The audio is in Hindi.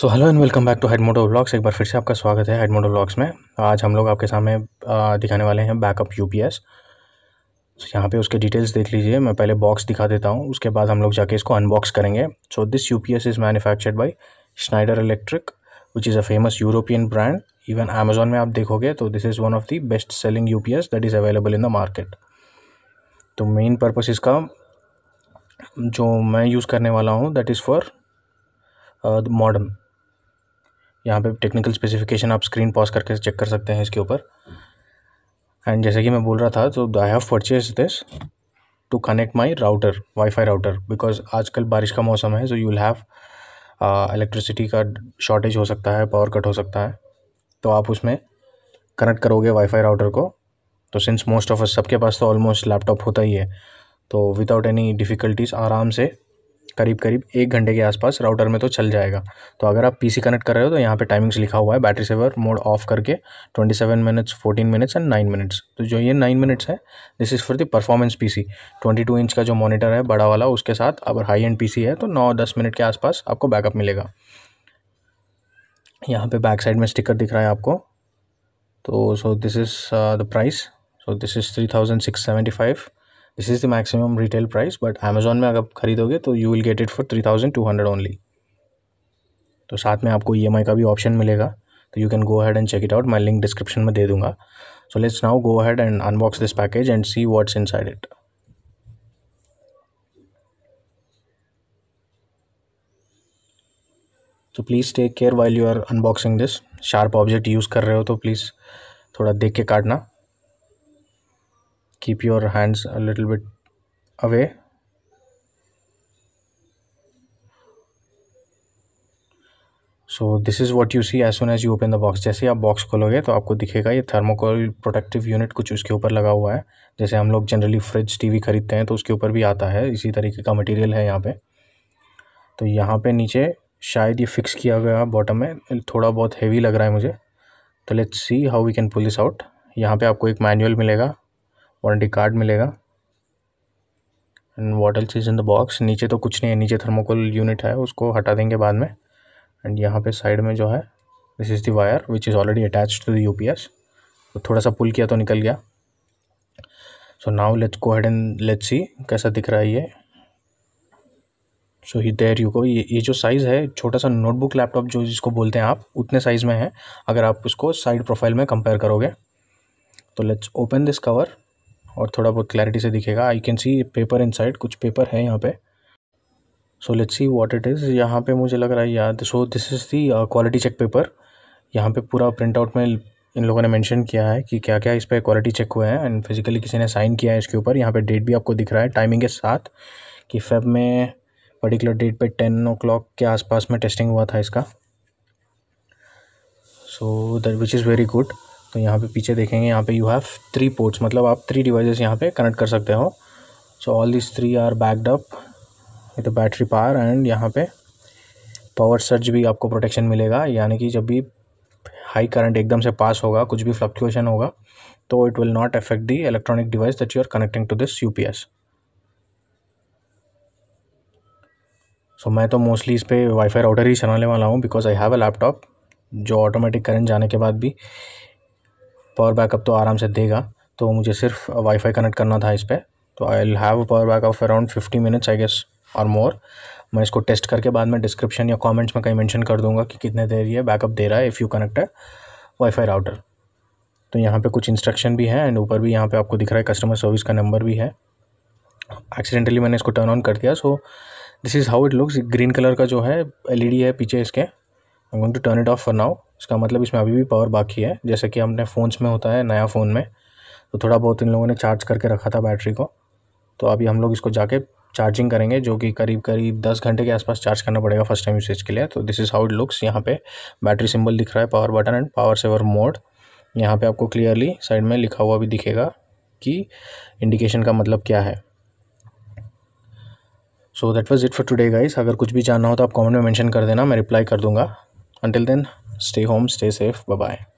So hello and welcome back to head moto blogs एक बार फिर से आपका स्वागत है हेड मोटो ब्लॉग्स में आज हम लोग आपके सामने दिखाने वाले हैं बैकअप यू पी एस यहाँ पे उसके डिटेल्स देख लीजिए मैं पहले बॉक्स दिखा देता हूँ उसके बाद हम लोग जाके इसको अनबॉक्स करेंगे so this U P S is manufactured by Schneider Electric which is a famous European brand even Amazon में आप देखोगे तो this is one of the best selling U P S that is available in the market तो मेन पर्पस इसका जो मैं यूज़ करने वाला हूँ दैट इज़ फॉर मॉडर्न यहाँ पे टेक्निकल स्पेसिफिकेशन आप स्क्रीन पॉज करके चेक कर सकते हैं इसके ऊपर एंड जैसे कि मैं बोल रहा था तो I have purchase this to connect my router wifi router because आजकल बारिश का मौसम है so you will have electricity का शॉर्टेज हो सकता है पावर कट हो सकता है तो आप उसमें कनेक्ट करोगे वाईफाई राउटर को तो सिंस मोस्ट ऑफ अस सबके पास तो ऑलमोस्ट लैपटॉप होता ही है तो विदाउट एनी डिफ़िकल्टीज़ आराम से करीब करीब एक घंटे के आसपास राउटर में तो चल जाएगा तो अगर आप पीसी कनेक्ट कर रहे हो तो यहाँ पे टाइमिंग्स लिखा हुआ है बैटरी सेवर मोड ऑफ करके 27 मिनट्स 14 मिनट्स एंड 9 मिनट्स तो जो ये 9 मिनट्स है this is for the performance PC 22 inch का जो मॉनिटर है बड़ा वाला उसके साथ अगर हाई एंड पी है तो नौ दस मिनट के आसपास आपको बैकअप मिलेगा यहाँ पर बैक साइड में स्टिकर दिख रहा है आपको तो so this is the price so this is three thousand six seventy five this is the maximum retail price but Amazon में अगर खरीदोगे तो you will get it for three thousand two hundred only तो साथ में आपको ई e का भी ऑप्शन मिलेगा तो you can go head and check it out मैं लिंक डिस्क्रिप्शन में दे दूंगा so let's now go head and unbox this package and see what's inside it तो please take care while you are unboxing this sharp object use कर रहे हो तो प्लीज़ थोड़ा देख के काटना keep your hands a little bit away so this is what you see as soon as you open the box जैसे आप बॉक्स खोलोगे तो आपको दिखेगा ये थर्मोकोल प्रोटेक्टिव यूनिट कुछ उसके ऊपर लगा हुआ है जैसे हम लोग जनरली फ्रिज टी वी ख़रीदते हैं तो उसके ऊपर भी आता है इसी तरीके का मटेरियल है यहाँ पे तो यहाँ पे नीचे शायद ये फिक्स किया गया बॉटम में थोड़ा बहुत हैवी लग रहा है मुझे तो let's see how we can pull this out यहाँ पर आपको एक मैनुअल मिलेगा वारंटी कार्ड मिलेगा एंड वॉट एल चीज़ इन द बॉक्स नीचे तो कुछ नहीं है नीचे थर्मोकोल यूनिट है उसको हटा देंगे बाद में एंड यहाँ पे साइड में जो है this is the wire which is already attach to the U P तो थोड़ा सा पुल किया तो निकल गया so now let's go head and let's see कैसा दिख रहा है ये सो ही देर यू को ये जो साइज़ है छोटा सा नोटबुक लैपटॉप जो जिसको बोलते हैं आप उतने साइज़ में है अगर आप उसको साइड प्रोफाइल में कंपेयर करोगे तो लेट्स ओपन दिस कवर और थोड़ा बहुत क्लैरिटी से दिखेगा I can C paper in कुछ पेपर है यहाँ पे so let's see what it is यहाँ पे मुझे लग रहा है याद so this is the quality check paper यहाँ पे पूरा प्रिंट आउट में इन लोगों ने मेंशन किया है कि क्या क्या इस पर क्वालिटी चेक हुए हैं एंड फिजिकली किसी ने साइन किया है इसके ऊपर यहाँ पे डेट भी आपको दिख रहा है टाइमिंग के साथ कि फेब में पर्टिकुलर डेट पे टेन ओ क्लॉक के आसपास में टेस्टिंग हुआ था इसका so that which is very good तो यहाँ पे पीछे देखेंगे यहाँ पे यू हैव थ्री पोर्ट्स मतलब आप थ्री डिवाइसेस यहाँ पे कनेक्ट कर सकते हो so all this three are backed up with battery power and यहाँ पे पावर सर्च भी आपको प्रोटेक्शन मिलेगा यानी कि जब भी हाई करंट एकदम से पास होगा कुछ भी फ्लक्चुएशन होगा तो it will not affect the electronic device that you are connecting to this U P S so मैं तो मोस्टली इस पर वाईफाई राउटर ही चलाने वाला हूँ because I have a laptop जो ऑटोमेटिक करंट जाने के बाद भी पावर बैकअप तो आराम से देगा तो मुझे सिर्फ वाईफाई कनेक्ट करना था इस पर तो I will have power backup around fifty minutes I guess और मोर मैं इसको टेस्ट करके बाद में डिस्क्रिप्शन या कॉमेंट्स में कहीं मैंशन कर दूंगा कि कितने देर ये बैकअप दे रहा है if you connect wifi router तो यहाँ पे कुछ इंस्ट्रक्शन भी है एंड ऊपर भी यहाँ पे आपको दिख रहा है कस्टमर सर्विस का नंबर भी है एक्सीडेंटली मैंने इसको टर्न ऑन कर दिया so this is how it looks green colour का जो है एलईडी है पीछे इसके I want to turn it off for now इसका मतलब इसमें अभी भी पावर बाकी है जैसे कि हमने फ़ोन्स में होता है नया फ़ोन में तो थोड़ा बहुत इन लोगों ने चार्ज करके रखा था बैटरी को तो अभी हम लोग इसको जाके चार्जिंग करेंगे जो कि करीब करीब दस घंटे के आसपास चार्ज करना पड़ेगा फर्स्ट टाइम यूसेज के लिए तो this is how it looks यहाँ पे बैटरी सिंबल दिख रहा है power button and power saver mode यहाँ पे आपको क्लियरली साइड में लिखा हुआ भी दिखेगा कि इंडिकेशन का मतलब क्या है so that was it for today guys अगर कुछ भी जानना हो तो आप कमेंट में मेंशन कर देना मैं रिप्लाई कर दूंगा Until then, stay home, stay safe. Bye bye.